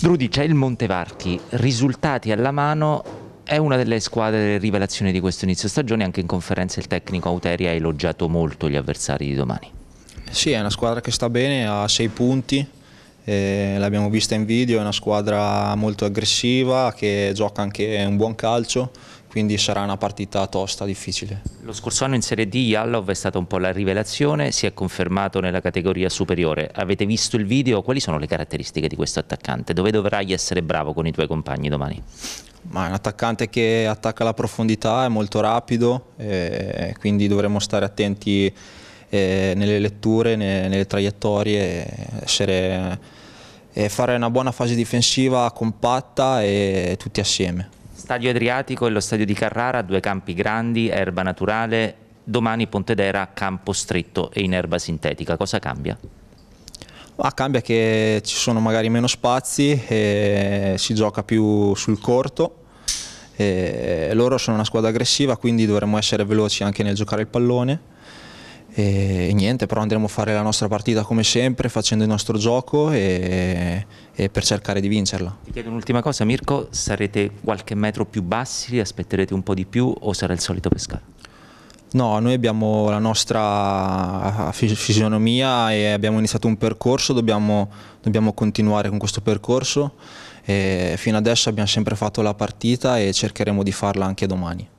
Drudi, c'è il Montevarchi, risultati alla mano, è una delle squadre delle rivelazioni di questo inizio stagione, anche in conferenza il tecnico Auteri ha elogiato molto gli avversari di domani. Sì, è una squadra che sta bene, ha 6 punti, eh, l'abbiamo vista in video, è una squadra molto aggressiva che gioca anche un buon calcio, quindi sarà una partita tosta, difficile. Lo scorso anno in Serie D Yallov è stata un po' la rivelazione, si è confermato nella categoria superiore. Avete visto il video, quali sono le caratteristiche di questo attaccante? Dove dovrai essere bravo con i tuoi compagni domani? Ma è un attaccante che attacca la profondità, è molto rapido, eh, quindi dovremo stare attenti eh, nelle letture, ne, nelle traiettorie, essere, eh, fare una buona fase difensiva compatta e tutti assieme. Stadio Adriatico e lo Stadio di Carrara, due campi grandi, erba naturale, domani Pontedera campo stretto e in erba sintetica, cosa cambia? Ah, cambia che ci sono magari meno spazi, e si gioca più sul corto, loro sono una squadra aggressiva quindi dovremmo essere veloci anche nel giocare il pallone e, niente, però andremo a fare la nostra partita come sempre, facendo il nostro gioco e, e per cercare di vincerla. Ti chiedo un'ultima cosa, Mirko, sarete qualche metro più bassi, aspetterete un po' di più o sarà il solito pescare? No, noi abbiamo la nostra ah, ah, fisionomia e abbiamo iniziato un percorso, dobbiamo, dobbiamo continuare con questo percorso e fino adesso abbiamo sempre fatto la partita e cercheremo di farla anche domani.